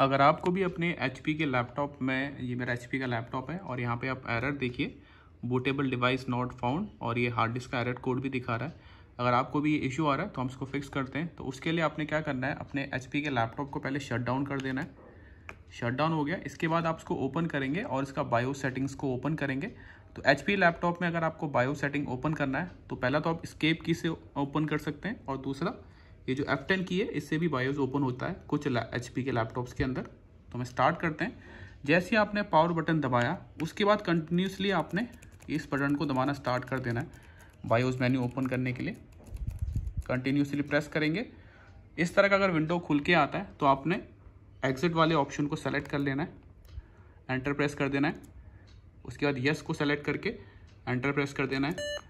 अगर आपको भी अपने एच के लैपटॉप में ये मेरा एच का लैपटॉप है और यहाँ पे आप एरर देखिए बूटेबल डिवाइस नॉट फाउंड और ये हार्ड डिस्क का एरर कोड भी दिखा रहा है अगर आपको भी ये इशू आ रहा है तो हम इसको फिक्स करते हैं तो उसके लिए आपने क्या करना है अपने एच के लैपटॉप को पहले शट डाउन कर देना है शट डाउन हो गया इसके बाद आप इसको ओपन करेंगे और इसका बायो सेटिंग्स को ओपन करेंगे तो एच लैपटॉप में अगर आपको बायो सेटिंग ओपन करना है तो पहला तो आप स्केप की से ओपन कर सकते हैं और दूसरा ये जो एफ टेन की है इससे भी बायोज ओपन होता है कुछ एच के लैपटॉप्स के अंदर तो हम स्टार्ट करते हैं जैसे आपने पावर बटन दबाया उसके बाद कंटिन्यूसली आपने इस बटन को दबाना स्टार्ट कर देना है बायोज मेन्यू ओपन करने के लिए कंटिन्यूसली प्रेस करेंगे इस तरह का अगर विंडो खुल के आता है तो आपने एग्जिट वाले ऑप्शन को सेलेक्ट कर लेना है एंटर प्रेस कर देना है उसके बाद यस को सेलेक्ट करके एंटर प्रेस कर देना है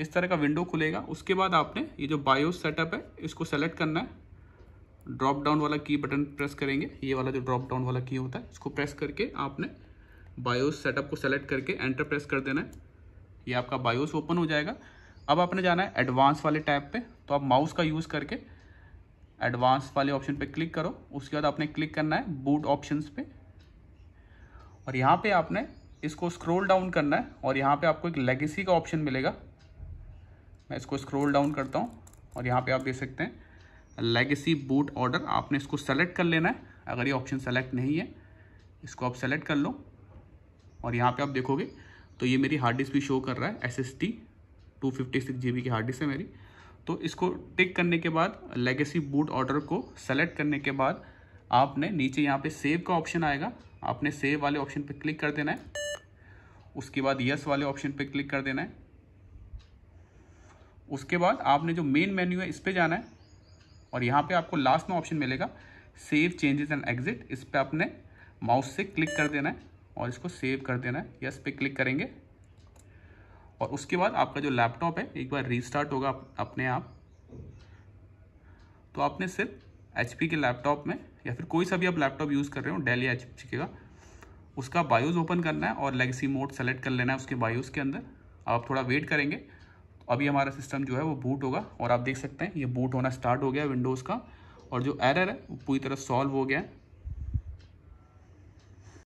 इस तरह का विंडो खुलेगा उसके बाद आपने ये जो बायो सेटअप है इसको सेलेक्ट करना है ड्रॉप डाउन वाला की बटन प्रेस करेंगे ये वाला जो ड्रॉप डाउन वाला की होता है इसको प्रेस करके आपने बायोस सेटअप को सेलेक्ट करके एंटर प्रेस कर देना है ये आपका बायोस ओपन हो जाएगा अब आपने जाना है एडवांस वाले टैब पे तो आप माउस का यूज़ करके एडवांस वाले ऑप्शन पे क्लिक करो उसके बाद आपने क्लिक करना है बूट ऑप्शंस पे और यहाँ पे आपने इसको स्क्रोल डाउन करना है और यहाँ पे आपको एक लेगेसी का ऑप्शन मिलेगा मैं इसको स्क्रोल डाउन करता हूँ और यहाँ पर आप देख सकते हैं लेगेसी बूट ऑर्डर आपने इसको सेलेक्ट कर लेना है अगर ये ऑप्शन सेलेक्ट नहीं है इसको आप सेलेक्ट कर लो और यहाँ पे आप देखोगे तो ये मेरी हार्ड डिस्क भी शो कर रहा है S S T two fifty six G B की हार्ड डिस्क है मेरी तो इसको टिक करने के बाद लेगेसी बूट ऑर्डर को सेलेक्ट करने के बाद आपने नीचे यहाँ पे सेव का ऑप्शन आएगा आपने सेव वाले ऑप्शन पे क्लिक कर देना है उसके बाद यस वाले ऑप्शन पे क्लिक कर देना है उसके बाद आपने जो मेन मेन्यू है इस पर जाना है और यहाँ पे आपको लास्ट में ऑप्शन मिलेगा सेव चेंजेस एंड एग्जिट इस पर आपने माउस से क्लिक कर देना है और इसको सेव कर देना है यस पे क्लिक करेंगे और उसके बाद आपका जो लैपटॉप है एक बार रीस्टार्ट होगा अपने आप तो आपने सिर्फ एच के लैपटॉप में या फिर कोई सा भी आप लैपटॉप यूज़ कर रहे हो डेली या एच का उसका बायोस ओपन करना है और लेगसी मोड सेलेक्ट कर लेना है उसके बायोस के अंदर आप थोड़ा वेट करेंगे अभी हमारा सिस्टम जो है वो बूट होगा और आप देख सकते हैं ये बूट होना स्टार्ट हो गया विंडोज़ का और जो एरर है वो पूरी तरह सॉल्व हो गया है